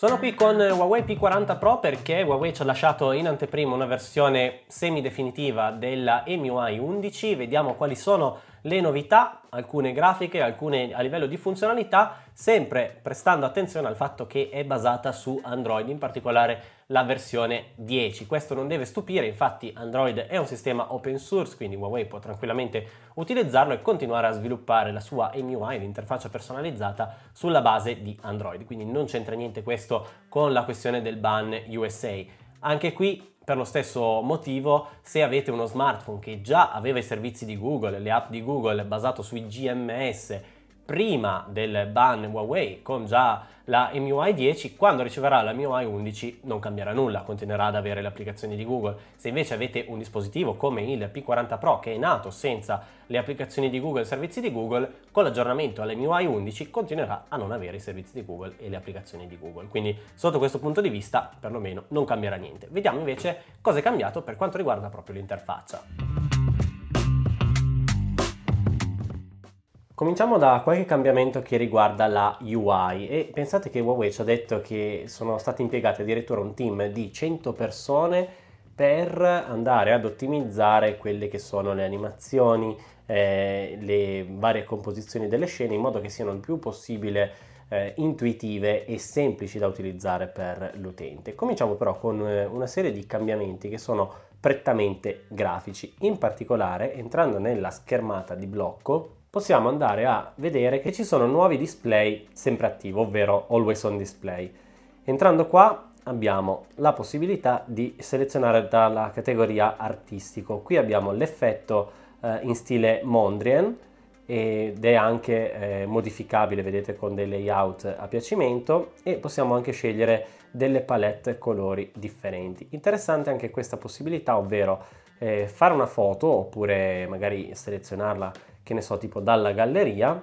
Sono qui con Huawei P40 Pro perché Huawei ci ha lasciato in anteprima una versione semi-definitiva della MIUI 11, vediamo quali sono le novità, alcune grafiche, alcune a livello di funzionalità, sempre prestando attenzione al fatto che è basata su Android, in particolare la versione 10. Questo non deve stupire, infatti Android è un sistema open source, quindi Huawei può tranquillamente utilizzarlo e continuare a sviluppare la sua MUI, l'interfaccia personalizzata, sulla base di Android. Quindi non c'entra niente questo con la questione del ban USA. Anche qui per lo stesso motivo, se avete uno smartphone che già aveva i servizi di Google, le app di Google basato sui GMS prima del ban Huawei con già la MUI 10, quando riceverà la MUI 11 non cambierà nulla, continuerà ad avere le applicazioni di Google. Se invece avete un dispositivo come il P40 Pro che è nato senza le applicazioni di Google e i servizi di Google, con l'aggiornamento alla MUI 11 continuerà a non avere i servizi di Google e le applicazioni di Google. Quindi sotto questo punto di vista perlomeno non cambierà niente. Vediamo invece cosa è cambiato per quanto riguarda proprio l'interfaccia. Cominciamo da qualche cambiamento che riguarda la UI e pensate che Huawei ci ha detto che sono stati impiegati addirittura un team di 100 persone per andare ad ottimizzare quelle che sono le animazioni, eh, le varie composizioni delle scene in modo che siano il più possibile eh, intuitive e semplici da utilizzare per l'utente. Cominciamo però con eh, una serie di cambiamenti che sono prettamente grafici, in particolare entrando nella schermata di blocco possiamo andare a vedere che ci sono nuovi display sempre attivo, ovvero Always On Display. Entrando qua abbiamo la possibilità di selezionare dalla categoria artistico. Qui abbiamo l'effetto eh, in stile Mondrian ed è anche eh, modificabile, vedete, con dei layout a piacimento e possiamo anche scegliere delle palette colori differenti. Interessante anche questa possibilità, ovvero eh, fare una foto oppure magari selezionarla che ne so, tipo dalla galleria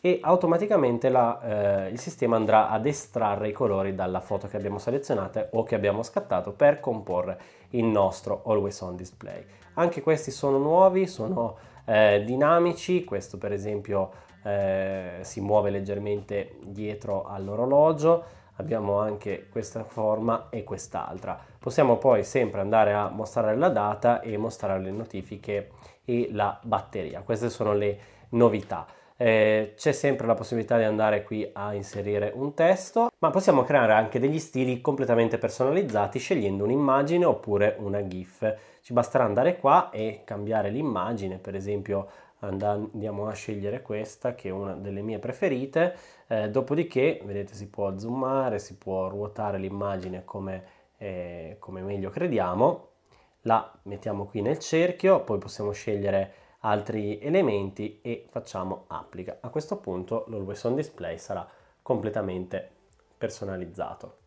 e automaticamente la, eh, il sistema andrà ad estrarre i colori dalla foto che abbiamo selezionato o che abbiamo scattato per comporre il nostro Always On Display. Anche questi sono nuovi, sono eh, dinamici, questo per esempio eh, si muove leggermente dietro all'orologio, abbiamo anche questa forma e quest'altra. Possiamo poi sempre andare a mostrare la data e mostrare le notifiche e la batteria. Queste sono le novità. Eh, c'è sempre la possibilità di andare qui a inserire un testo, ma possiamo creare anche degli stili completamente personalizzati scegliendo un'immagine oppure una GIF. Ci basterà andare qua e cambiare l'immagine, per esempio andiamo a scegliere questa che è una delle mie preferite eh, dopodiché, vedete, si può zoomare, si può ruotare l'immagine come, eh, come meglio crediamo. La mettiamo qui nel cerchio, poi possiamo scegliere altri elementi e facciamo applica. A questo punto l'Always on Display sarà completamente personalizzato.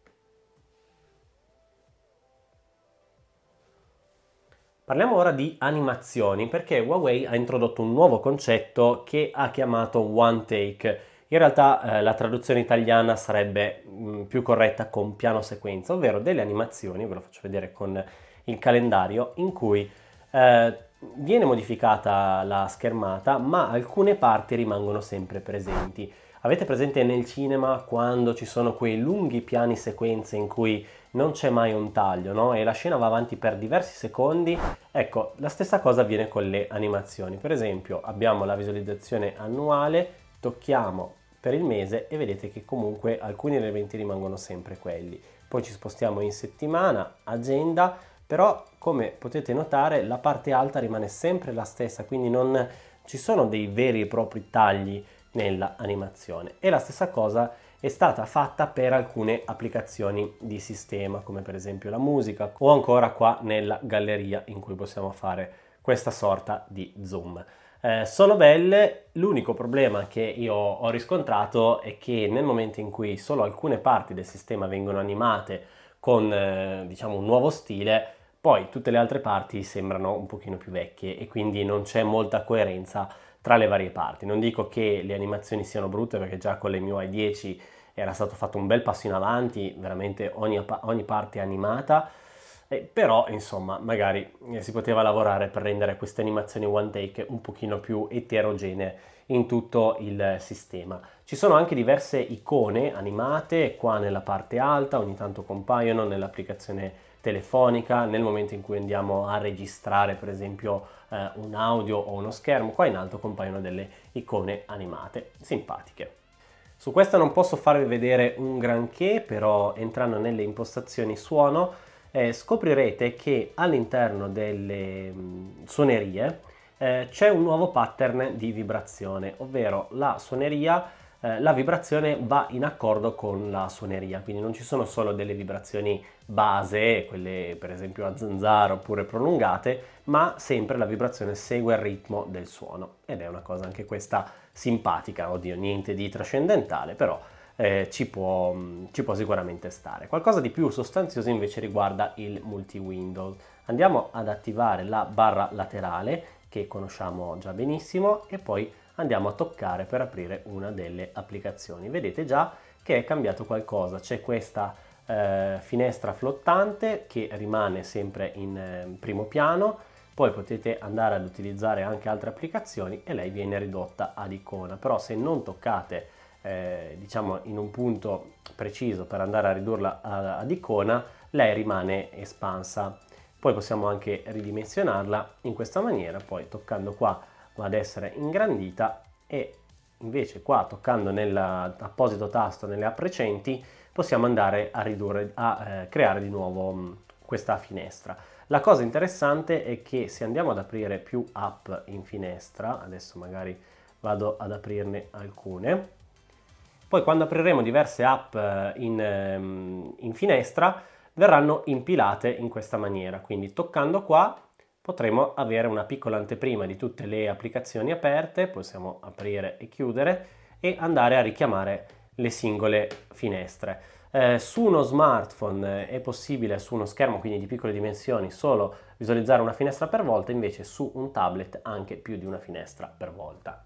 Parliamo ora di animazioni perché Huawei ha introdotto un nuovo concetto che ha chiamato One Take in realtà eh, la traduzione italiana sarebbe mh, mm, più corretta con piano sequenza, ovvero delle animazioni, ve lo faccio vedere con il calendario, in cui eh, viene modificata la schermata, ma alcune parti rimangono sempre presenti. Avete presente nel cinema quando ci sono quei lunghi piani sequenze in cui non c'è mai un taglio, no? E la scena va avanti per diversi secondi? Ecco, la stessa cosa avviene con le animazioni. Per esempio, abbiamo la visualizzazione annuale, tocchiamo per il mese e vedete che comunque alcuni elementi rimangono sempre quelli. Poi ci spostiamo in settimana, agenda, però come potete notare la parte alta rimane sempre la stessa, quindi non ci sono dei veri e propri tagli nella animazione. E la stessa cosa è stata fatta per alcune applicazioni di sistema, come per esempio la musica o ancora qua nella galleria in cui possiamo fare questa sorta di zoom. Eh, solo belle, l'unico problema che io ho riscontrato è che nel momento in cui solo alcune parti del sistema vengono animate con eh, diciamo un nuovo stile, poi tutte le altre parti sembrano un pochino più vecchie e quindi non c'è molta coerenza tra le varie parti. Non dico che le animazioni siano brutte perché già con le MIUI 10 era stato fatto un bel passo in avanti, veramente ogni, ogni parte animata, eh, però, insomma, magari eh, si poteva lavorare per rendere queste animazioni one take un pochino più eterogenee in tutto il sistema. Ci sono anche diverse icone animate qua nella parte alta, ogni tanto compaiono nell'applicazione telefonica, nel momento in cui andiamo a registrare per esempio eh, un audio o uno schermo, qua in alto compaiono delle icone animate simpatiche. Su questa non posso farvi vedere un granché, però entrando nelle impostazioni suono eh, scoprirete che all'interno delle mh, mm, suonerie eh, c'è un nuovo pattern di vibrazione, ovvero la suoneria eh, la vibrazione va in accordo con la suoneria, quindi non ci sono solo delle vibrazioni base, quelle per esempio a zanzara oppure prolungate, ma sempre la vibrazione segue il ritmo del suono ed è una cosa anche questa simpatica, oddio niente di trascendentale, però eh, ci, può, mm, ci, può, sicuramente stare. Qualcosa di più sostanzioso invece riguarda il multi-window. Andiamo ad attivare la barra laterale che conosciamo già benissimo e poi andiamo a toccare per aprire una delle applicazioni. Vedete già che è cambiato qualcosa, c'è questa eh, finestra flottante che rimane sempre in eh, primo piano poi potete andare ad utilizzare anche altre applicazioni e lei viene ridotta ad icona però se non toccate eh, diciamo in un punto preciso per andare a ridurla ad icona, lei rimane espansa. Poi possiamo anche ridimensionarla in questa maniera, poi toccando qua va ad essere ingrandita e invece qua toccando nell'apposito tasto nelle app aprecenti possiamo andare a, ridurre, a eh, creare di nuovo mh, mm, questa finestra. La cosa interessante è che se andiamo ad aprire più app in finestra, adesso magari vado ad aprirne alcune, poi quando apriremo diverse app eh, in, ehm, in finestra verranno impilate in questa maniera. Quindi toccando qua potremo avere una piccola anteprima di tutte le applicazioni aperte, possiamo aprire e chiudere e andare a richiamare le singole finestre. Eh, su uno smartphone eh, è possibile su uno schermo quindi di piccole dimensioni solo visualizzare una finestra per volta, invece su un tablet anche più di una finestra per volta.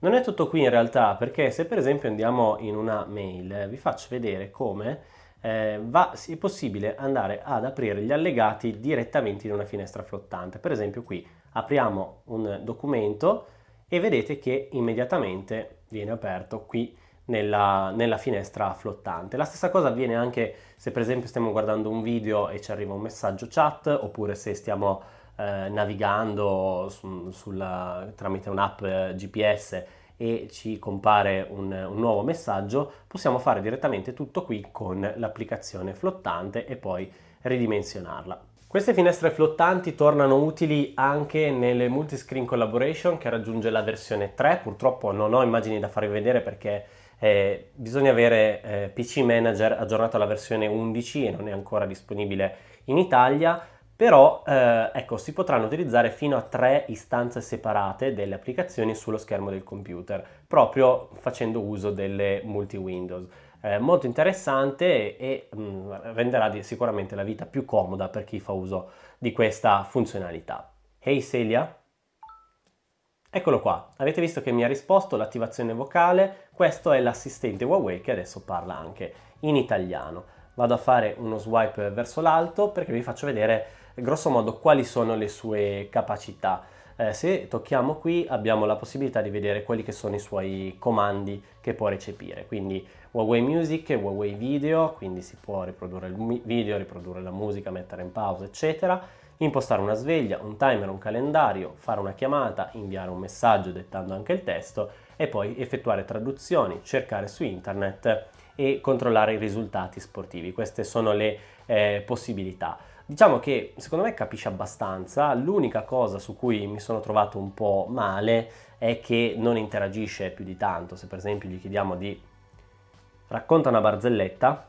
Non è tutto qui in realtà, perché se per esempio andiamo in una mail, eh, vi faccio vedere come eh, va, è possibile andare ad aprire gli allegati direttamente in una finestra flottante. Per esempio qui apriamo un documento e vedete che immediatamente viene aperto qui nella, nella, finestra flottante. La stessa cosa avviene anche se per esempio stiamo guardando un video e ci arriva un messaggio chat oppure se stiamo eh, navigando su, sulla, tramite un'app eh, GPS e ci compare un, un, nuovo messaggio, possiamo fare direttamente tutto qui con l'applicazione flottante e poi ridimensionarla. Queste finestre flottanti tornano utili anche nelle multiscreen collaboration che raggiunge la versione 3, purtroppo non ho immagini da farvi vedere perché eh, bisogna avere eh, PC Manager aggiornato alla versione 11 e non è ancora disponibile in Italia, però eh, ecco, si potranno utilizzare fino a tre istanze separate delle applicazioni sullo schermo del computer, proprio facendo uso delle multi-windows. Eh, molto interessante e, mh, mm, renderà di, sicuramente la vita più comoda per chi fa uso di questa funzionalità. Hey Celia! Eccolo qua, avete visto che mi ha risposto l'attivazione vocale, questo è l'assistente Huawei che adesso parla anche in italiano. Vado a fare uno swipe verso l'alto perché vi faccio vedere grosso modo quali sono le sue capacità. Eh, se tocchiamo qui abbiamo la possibilità di vedere quelli che sono i suoi comandi che può recepire, quindi Huawei Music Huawei Video, quindi si può riprodurre il video, riprodurre la musica, mettere in pausa, eccetera, impostare una sveglia, un timer, un calendario, fare una chiamata, inviare un messaggio dettando anche il testo e poi effettuare traduzioni, cercare su internet e controllare i risultati sportivi. Queste sono le eh, possibilità. Diciamo che secondo me capisce abbastanza, l'unica cosa su cui mi sono trovato un po' male è che non interagisce più di tanto, se per esempio gli chiediamo di racconta una barzelletta.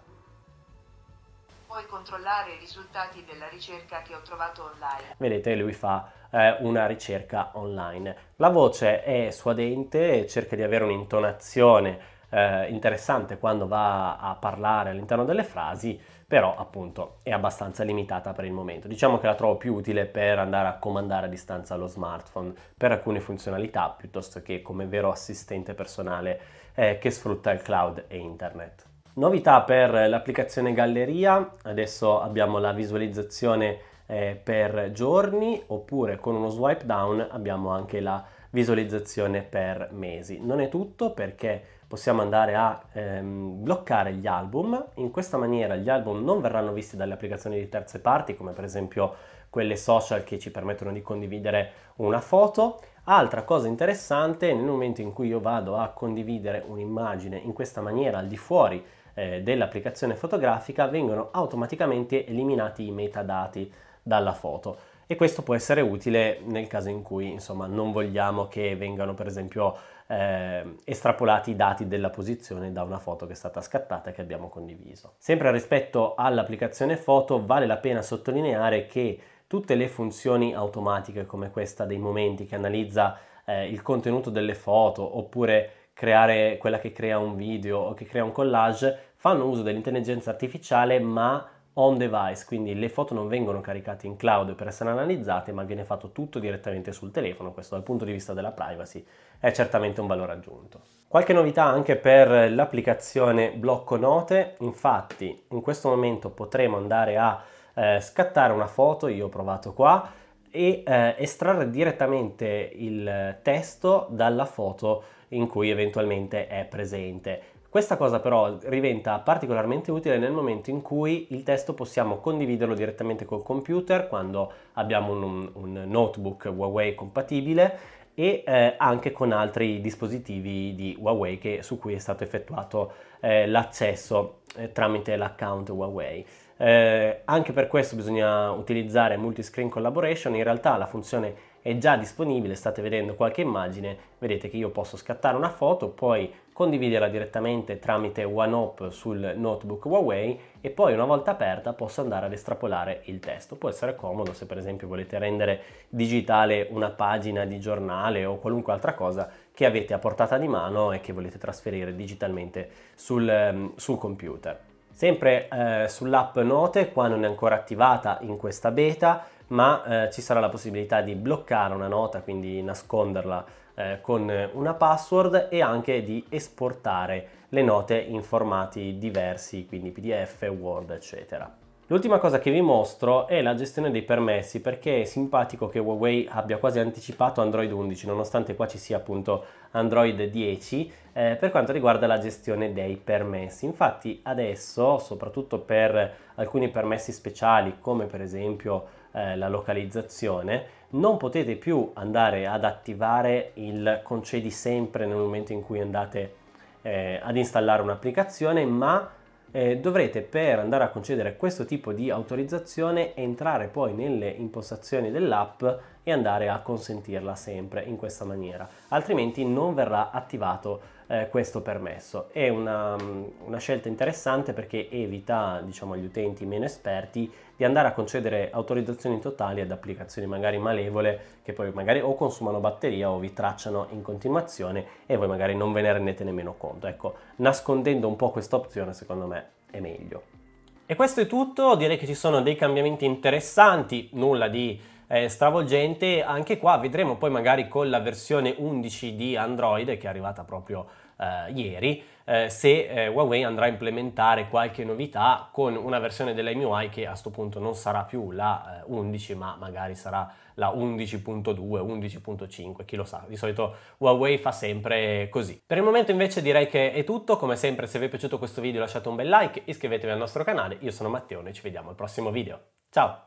Puoi controllare i risultati della ricerca che ho trovato online. Vedete, lui fa eh, una ricerca online. La voce è suadente, cerca di avere un'intonazione eh, interessante quando va a parlare all'interno delle frasi, però appunto è abbastanza limitata per il momento. Diciamo che la trovo più utile per andare a comandare a distanza lo smartphone per alcune funzionalità piuttosto che come vero assistente personale eh, che sfrutta il cloud e internet. Novità per l'applicazione Galleria, adesso abbiamo la visualizzazione eh, per giorni oppure con uno swipe down abbiamo anche la visualizzazione per mesi. Non è tutto perché possiamo andare a ehm, bloccare gli album, in questa maniera gli album non verranno visti dalle applicazioni di terze parti come per esempio quelle social che ci permettono di condividere una foto. Altra cosa interessante, nel momento in cui io vado a condividere un'immagine in questa maniera al di fuori eh, dell'applicazione fotografica, vengono automaticamente eliminati i metadati dalla foto e questo può essere utile nel caso in cui insomma, non vogliamo che vengano per esempio eh, estrapolati i dati della posizione da una foto che è stata scattata e che abbiamo condiviso. Sempre rispetto all'applicazione foto vale la pena sottolineare che tutte le funzioni automatiche come questa dei momenti che analizza eh, il contenuto delle foto oppure creare quella che crea un video o che crea un collage fanno uso dell'intelligenza artificiale ma on device, quindi le foto non vengono caricate in cloud per essere analizzate, ma viene fatto tutto direttamente sul telefono. Questo dal punto di vista della privacy è certamente un valore aggiunto. Qualche novità anche per l'applicazione blocco note, infatti in questo momento potremo andare a eh, scattare una foto, io ho provato qua, e eh, estrarre direttamente il testo dalla foto in cui eventualmente è presente questa cosa però diventa particolarmente utile nel momento in cui il testo possiamo condividerlo direttamente col computer, quando abbiamo un, un notebook Huawei compatibile e eh, anche con altri dispositivi di Huawei che, su cui è stato effettuato eh, l'accesso eh, tramite l'account Huawei. Eh, anche per questo bisogna utilizzare multi-screen collaboration, in realtà la funzione è già disponibile, state vedendo qualche immagine, vedete che io posso scattare una foto, poi condividerla direttamente tramite OneUp sul notebook Huawei e poi una volta aperta posso andare ad estrapolare il testo. Può essere comodo se per esempio volete rendere digitale una pagina di giornale o qualunque altra cosa che avete a portata di mano e che volete trasferire digitalmente sul, ehm, sul computer. Sempre eh, sull'app Note, qua non è ancora attivata in questa beta, ma eh, ci sarà la possibilità di bloccare una nota, quindi nasconderla eh, con una password e anche di esportare le note in formati diversi, quindi PDF, Word, eccetera. L'ultima cosa che vi mostro è la gestione dei permessi perché è simpatico che Huawei abbia quasi anticipato Android 11 nonostante qua ci sia appunto Android 10 eh, per quanto riguarda la gestione dei permessi. Infatti adesso soprattutto per alcuni permessi speciali come per esempio eh, la localizzazione non potete più andare ad attivare il concedi sempre nel momento in cui andate eh, ad installare un'applicazione ma eh, dovrete per andare a concedere questo tipo di autorizzazione entrare poi nelle impostazioni dell'app e andare a consentirla sempre in questa maniera, altrimenti non verrà attivato eh, questo permesso. È una, mm, una, scelta interessante perché evita diciamo, agli utenti meno esperti di andare a concedere autorizzazioni totali ad applicazioni magari malevole che poi magari o consumano batteria o vi tracciano in continuazione e voi magari non ve ne rendete nemmeno conto. Ecco, nascondendo un po' questa opzione secondo me è meglio. E questo è tutto, direi che ci sono dei cambiamenti interessanti, nulla di eh, stravolgente. Anche qua vedremo poi magari con la versione 11 di Android che è arrivata proprio eh, ieri. Eh, se eh, Huawei andrà a implementare qualche novità con una versione dell'MUI che a questo punto non sarà più la 11 eh, ma magari sarà la 11.2, 11.5, chi lo sa, di solito Huawei fa sempre così. Per il momento invece direi che è tutto, come sempre se vi è piaciuto questo video lasciate un bel like, iscrivetevi al nostro canale, io sono Matteo e ci vediamo al prossimo video. Ciao!